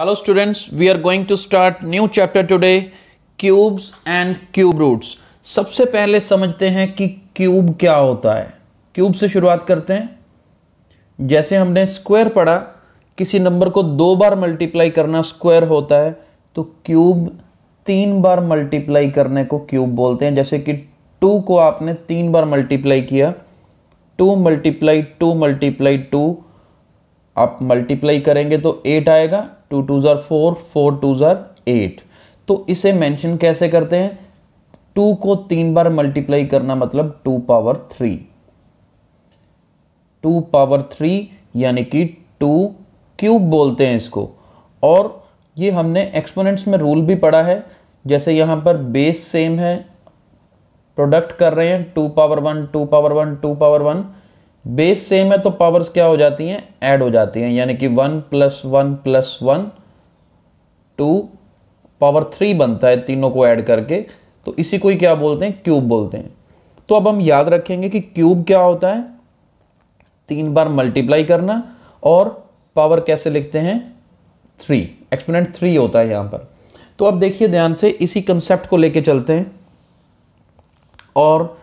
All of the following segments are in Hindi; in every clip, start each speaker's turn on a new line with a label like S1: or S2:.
S1: hello students we are going to start new chapter today cubes and cube roots सबसे पहले समझते हैं कि क्यूब क्या होता है क्यूब से शुरुआत करते हैं जैसे हमने स्क्वायर पढ़ा किसी नंबर को दो बार मल्टीप्लाई करना स्क्वायर होता है तो क्यूब तीन बार मल्टीप्लाई करने को क्यूब बोलते हैं जैसे कि टू को आपने तीन बार मल्टीप्लाई किया two multiply two multiply two आप मल्टीप्लाई करेंगे तो एट आएगा two twos are four four twos are eight तो इसे मेंशन कैसे करते हैं टू को तीन बार मल्टीप्लाई करना मतलब two power three two power three यानी कि टू क्यूब बोलते हैं इसको और ये हमने एक्सपोनेंट्स में रूल भी पढ़ा है जैसे यहां पर बेस सेम है प्रोडक्ट कर रहे हैं two power one two power one two power one base same है तो पावर्स क्या हो जाती हैं ऐड हो जाती हैं यानी कि one plus one plus one two power three बनता है तीनों को ऐड करके तो इसी को ही क्या बोलते हैं क्यूब बोलते हैं तो अब हम याद रखेंगे कि क्यूब क्या होता है तीन बार मल्टीप्लाई करना और पावर कैसे लिखते हैं थ्री एक्सपोनेंट थ्री होता है यहां पर तो अब देखिए ध्यान से इसी कंसेप्ट को लेके चलते हैं और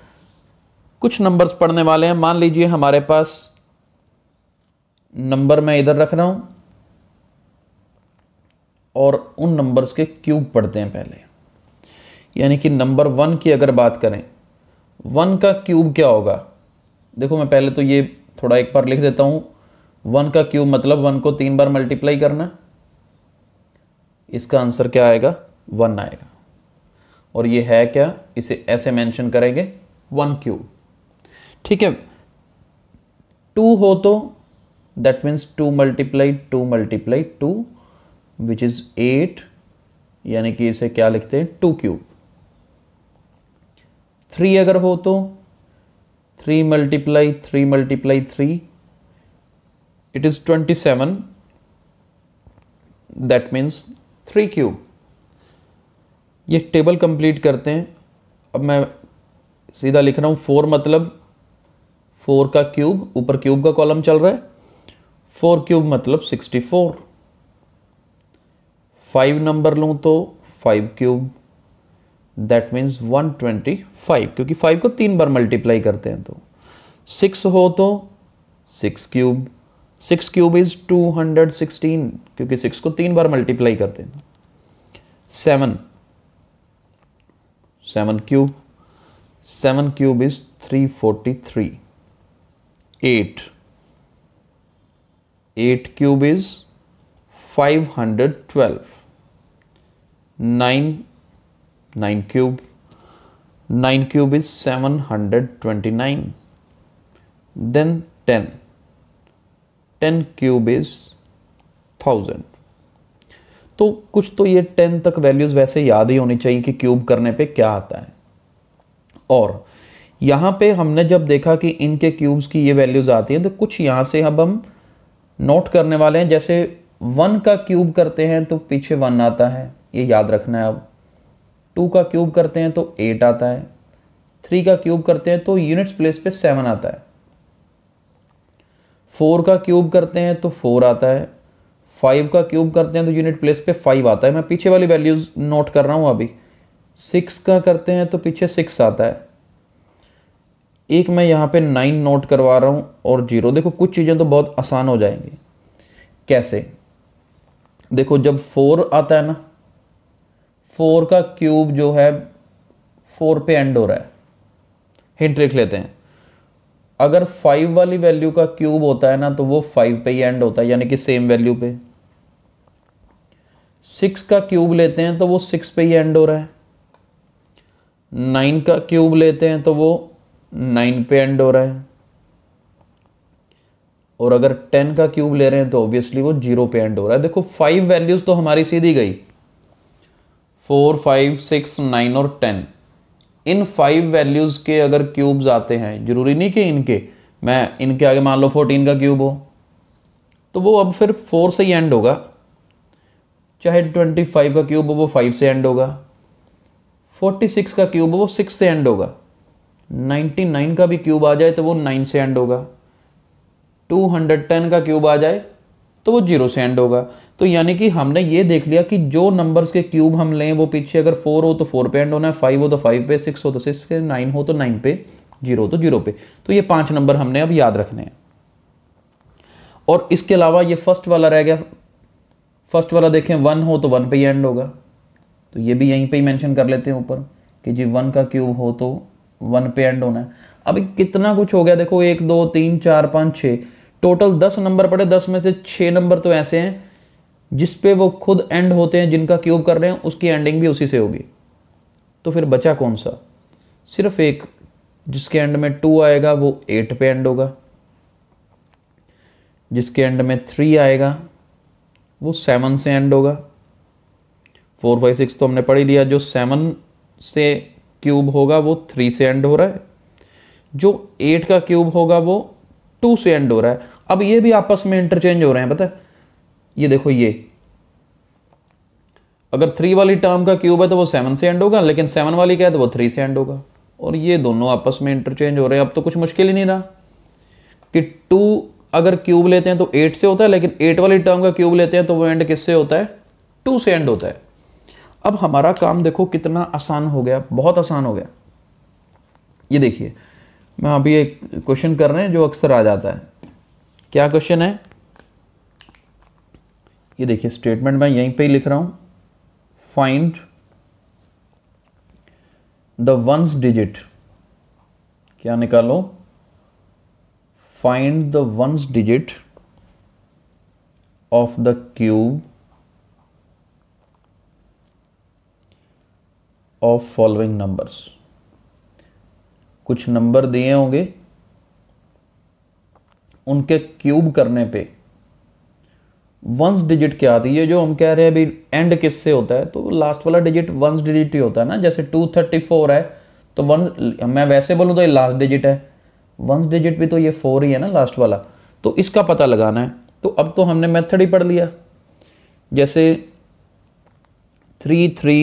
S1: कुछ नंबर्स पढ़ने वाले हैं मान लीजिए हमारे पास नंबर मैं इधर रख रहा हूं और उन नंबर्स के क्यूब पढ़ते हैं पहले यानी कि नंबर वन की अगर बात करें वन का क्यूब क्या होगा देखो मैं पहले तो ये थोड़ा एक बार लिख देता हूं वन का क्यूब मतलब वन को तीन बार मल्टीप्लाई करना इसका आंसर क्या आएगा वन आएगा और ये है क्या इसे ऐसे मेंशन करेंगे वन क्यूब ठीक है टू हो तो that means two multiply two multiply two which is eight यानी कि इसे क्या लिखते हैं टू क्यूब थ्री अगर हो तो three multiply three multiply three it is twenty seven that means three cube ये टेबल कंप्लीट करते हैं अब मैं सीधा लिख रहा हूँ फोर मतलब फोर का क्यूब ऊपर क्यूब का कॉलम चल रहा है फोर क्यूब मतलब सिक्सटी फोर फाइव नंबर लूँ तो five cube that means one twenty five क्योंकि फाइव को तीन बार मल्टीप्लाई करते हैं तो सिक्स हो तो six cube six cube is two hundred sixteen क्योंकि सिक्स को तीन बार मल्टीप्लाई करते हैं seven seven cube seven cube is three forty three 8 8 cube is 512 9 9 cube 9 cube is 729 then 10 10 cube is 1000 तो कुछ तो ये 10 तक वैल्यूज़ वैसे याद ही होनी चाहिए कि क्यूब करने पे क्या आता है और यहाँ पे हमने जब देखा कि इनके क्यूब्स की ये वैल्यूज़ आती हैं तो कुछ यहाँ से अब हम नोट करने वाले हैं जैसे वन का क्यूब करते हैं तो पीछे वन आता है ये याद रखना है अब टू का क्यूब करते हैं तो एट आता है थ्री का क्यूब करते हैं तो यूनिट्स प्लेस पे सेवन आता है फोर का क्यूब करते हैं तो फोर आता है फाइव का क्यूब करते हैं तो यूनिट प्लेस पे फाइव आता है मैं पीछे वाली वैल्यूज़ नोट कर रहा हूँ अभी सिक्स का करते हैं तो पीछे सिक्स आता है एक मैं यहाँ पे नाइन नोट करवा रहा हूँ और जीरो देखो कुछ चीज़ें तो बहुत आसान हो जाएंगी कैसे देखो जब फोर आता है ना फोर का क्यूब जो है फोर पे एंड हो रहा है हिंट लिख लेते हैं अगर फाइव वाली वैल्यू का क्यूब होता है ना तो वो फाइव पे ही एंड होता है यानी कि सेम वैल्यू पे सिक्स का क्यूब लेते हैं तो वो सिक्स पे ही एंड हो रहा है नाइन का क्यूब लेते हैं तो वो नाइन पे एंड हो रहा है और अगर टेन का क्यूब ले रहे हैं तो ऑब्वियसली वो जीरो पे एंड हो रहा है देखो फाइव वैल्यूज तो हमारी सीधी गई फोर फाइव सिक्स नाइन और टेन इन फाइव वैल्यूज के अगर क्यूब्स आते हैं जरूरी नहीं कि इनके मैं इनके आगे मान लो फोर्टीन का क्यूब हो तो वो अब फिर फोर से ही एंड होगा चाहे ट्वेंटी फाइव का क्यूब हो वो फाइव से एंड होगा फोर्टी सिक्स का क्यूब हो वो सिक्स से एंड होगा 99 का भी क्यूब आ जाए तो वो 9 से एंड होगा 210 का क्यूब आ जाए तो वो जीरो से एंड होगा तो यानी कि हमने ये देख लिया कि जो नंबर्स के क्यूब हम लें वो पीछे अगर फोर हो तो फोर पे एंड होना है फाइव हो तो फाइव पे सिक्स हो तो सिक्स पे नाइन हो तो नाइन पे जीरो हो तो जीरो पे तो ये पांच नंबर हमने अब याद रखने हैं और इसके अलावा ये फर्स्ट वाला रह गया फर्स्ट वाला देखें वन हो तो वन पे ही एंड होगा तो ये भी यहीं पे ही मेंशन कर लेते हैं ऊपर कि जी वन का क्यूब हो तो वन पे एंड होना है अभी कितना कुछ हो गया देखो एक दो तीन चार पाँच छः टोटल दस नंबर पड़े दस में से छः नंबर तो ऐसे हैं जिस पे वो खुद एंड होते हैं जिनका क्यूब कर रहे हैं उसकी एंडिंग भी उसी से होगी तो फिर बचा कौन सा सिर्फ एक जिसके एंड में टू आएगा वो एट पे एंड होगा जिसके एंड में थ्री आएगा वो सेवन से एंड होगा फोर फाइव सिक्स तो हमने पढ़ ही लिया जो सेवन से क्यूब होगा वो थ्री से एंड हो रहा है जो एट का क्यूब होगा वो टू से एंड हो रहा है अब ये भी आपस में इंटरचेंज हो रहे हैं पता है ये देखो ये अगर थ्री वाली टर्म का क्यूब है तो वो सेवन से एंड होगा लेकिन सेवन वाली क्या है तो वो थ्री से एंड होगा और ये दोनों आपस में इंटरचेंज हो रहे हैं अब तो कुछ मुश्किल ही नहीं रहा कि टू अगर क्यूब लेते हैं तो एट से होता है लेकिन एट वाली टर्म का क्यूब लेते हैं तो वो एंड किससे होता है टू से एंड होता है अब हमारा काम देखो कितना आसान हो गया बहुत आसान हो गया ये देखिए मैं अभी एक क्वेश्चन कर रहे हैं जो अक्सर आ जाता है क्या क्वेश्चन है ये देखिए स्टेटमेंट मैं यहीं पे ही लिख रहा हूं फाइंड द वंस डिजिट क्या निकालो find the ones digit of the cube of following numbers कुछ नंबर दिए होंगे उनके क्यूब करने पे वंस डिजिट क्या आती है जो हम कह रहे हैं अभी एंड किससे होता है तो लास्ट वाला डिजिट वंस डिजिट ही होता है ना जैसे टू थर्टी फोर है तो वन मैं वैसे बोलूँ तो ये लास्ट डिजिट है वंस डिजिट भी तो ये फोर ही है ना लास्ट वाला तो इसका पता लगाना है तो अब तो हमने मेथड ही पढ़ लिया जैसे थ्री थ्री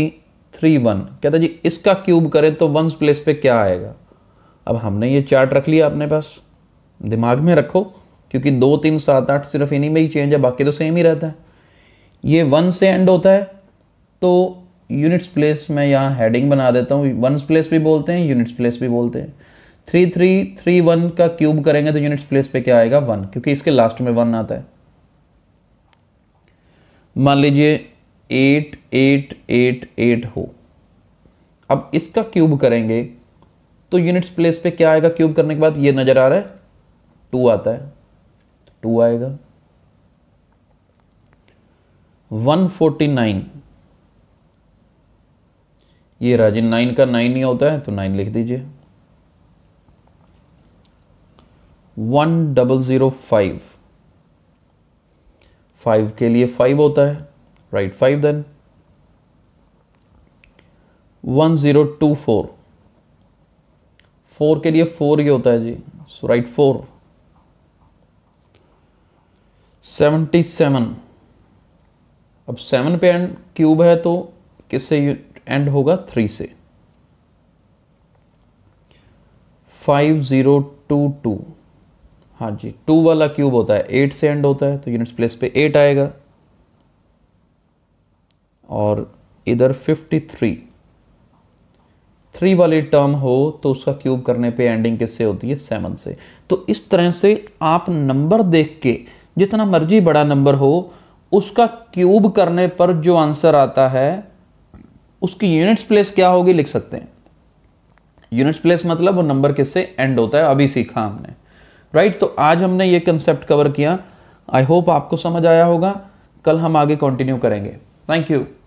S1: थ्री वन कहता जी इसका क्यूब करें तो वंस प्लेस पे क्या आएगा अब हमने ये चार्ट रख लिया अपने पास दिमाग में रखो क्योंकि दो तीन सात आठ सिर्फ इन्हीं में ही चेंज है बाकी तो सेम ही रहता है ये वन से एंड होता है तो यूनिट्स प्लेस में यहाँ हेडिंग बना देता हूँ वंस प्लेस भी बोलते हैं यूनिट्स प्लेस भी बोलते हैं थ्री थ्री थ्री वन का क्यूब करेंगे तो यूनिट्स प्लेस पे क्या आएगा वन क्योंकि इसके लास्ट में वन आता है मान लीजिए एट एट एट एट हो अब इसका क्यूब करेंगे तो यूनिट्स प्लेस पे क्या आएगा क्यूब करने के बाद ये नज़र आ रहा है टू आता है टू आएगा वन फोर्टी नाइन ये राजन नाइन का नाइन ही होता है तो नाइन लिख दीजिए one double zero five five के लिए फाइव होता है Write 5 then. 1024 4 के लिए 4 ही होता है जी सो राइट 4 77 अब सेवन पे एंड क्यूब है तो किससे एंड होगा थ्री से फाइव जीरो टू टू हाँ जी टू वाला क्यूब होता है एट से एंड होता है तो यूनिट्स प्लेस पे एट आएगा और इधर 53 थ्री वाली टर्म हो तो उसका क्यूब करने पे एंडिंग किससे होती है सेवन से तो इस तरह से आप नंबर देख के जितना मर्जी बड़ा नंबर हो उसका क्यूब करने पर जो आंसर आता है उसकी यूनिट्स प्लेस क्या होगी लिख सकते हैं यूनिट्स प्लेस मतलब वो नंबर किससे एंड होता है अभी सीखा हमने राइट right? तो आज हमने ये कंसेप्ट कवर किया आई होप आपको समझ आया होगा कल हम आगे कंटिन्यू करेंगे थैंक यू